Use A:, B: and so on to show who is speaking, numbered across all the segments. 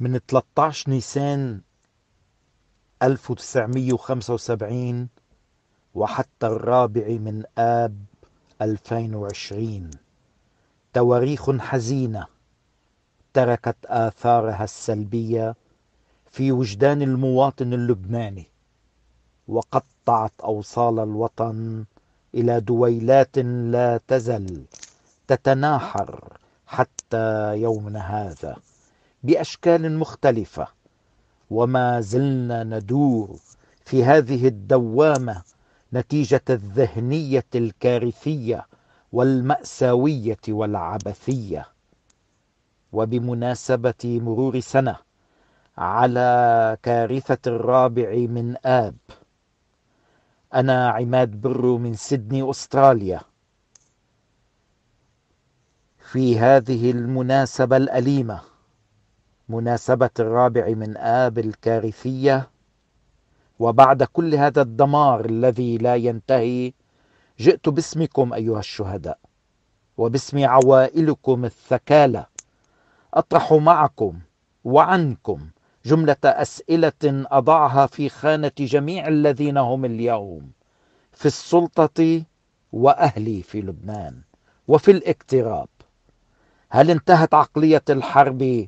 A: من 13 نيسان 1975 وحتى الرابع من آب 2020 تواريخ حزينة تركت آثارها السلبية في وجدان المواطن اللبناني وقطعت أوصال الوطن إلى دويلات لا تزل تتناحر حتى يومنا هذا باشكال مختلفه وما زلنا ندور في هذه الدوامه نتيجه الذهنيه الكارثيه والماساويه والعبثيه وبمناسبه مرور سنه على كارثه الرابع من اب انا عماد برو من سيدني استراليا في هذه المناسبه الاليمه مناسبة الرابع من آب الكارثية وبعد كل هذا الدمار الذي لا ينتهي جئت باسمكم أيها الشهداء وباسم عوائلكم الثكالى أطرح معكم وعنكم جملة أسئلة أضعها في خانة جميع الذين هم اليوم في السلطة وأهلي في لبنان وفي الاقتراب هل انتهت عقلية الحرب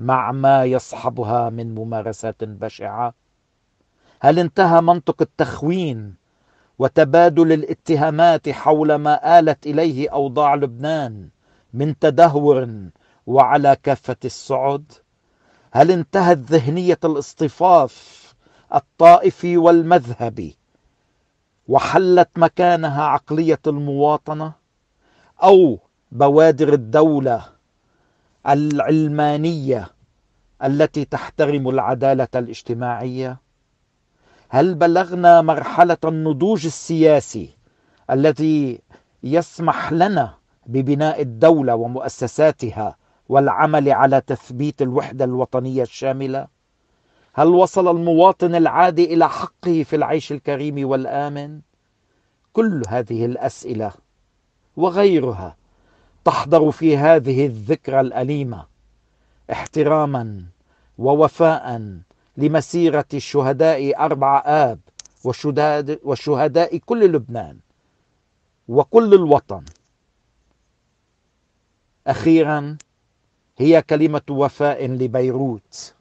A: مع ما يصحبها من ممارسات بشعه هل انتهى منطق التخوين وتبادل الاتهامات حول ما آلت إليه أوضاع لبنان من تدهور وعلى كافة الصعد؟ هل انتهت ذهنية الاصطفاف الطائفي والمذهبي وحلت مكانها عقلية المواطنة أو بوادر الدولة العلمانية التي تحترم العدالة الاجتماعية؟ هل بلغنا مرحلة النضوج السياسي الذي يسمح لنا ببناء الدولة ومؤسساتها والعمل على تثبيت الوحدة الوطنية الشاملة؟ هل وصل المواطن العادي إلى حقه في العيش الكريم والآمن؟ كل هذه الأسئلة وغيرها تحضر في هذه الذكرى الأليمة احتراما ووفاء لمسيرة الشهداء أربع آب وشهداء كل لبنان وكل الوطن أخيرا هي كلمة وفاء لبيروت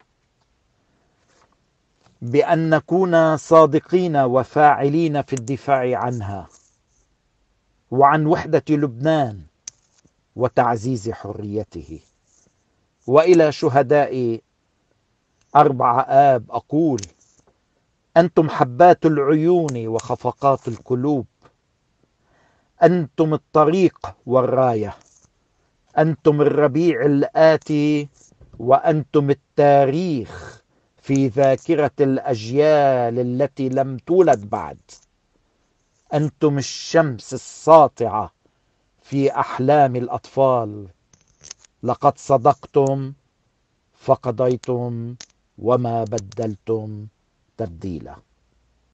A: بأن نكون صادقين وفاعلين في الدفاع عنها وعن وحدة لبنان وتعزيز حريته والى شهداء اربع اب اقول انتم حبات العيون وخفقات القلوب انتم الطريق والرايه انتم الربيع الاتي وانتم التاريخ في ذاكره الاجيال التي لم تولد بعد انتم الشمس الساطعه في أحلام الأطفال لقد صدقتم فقضيتم وما بدلتم تبديلا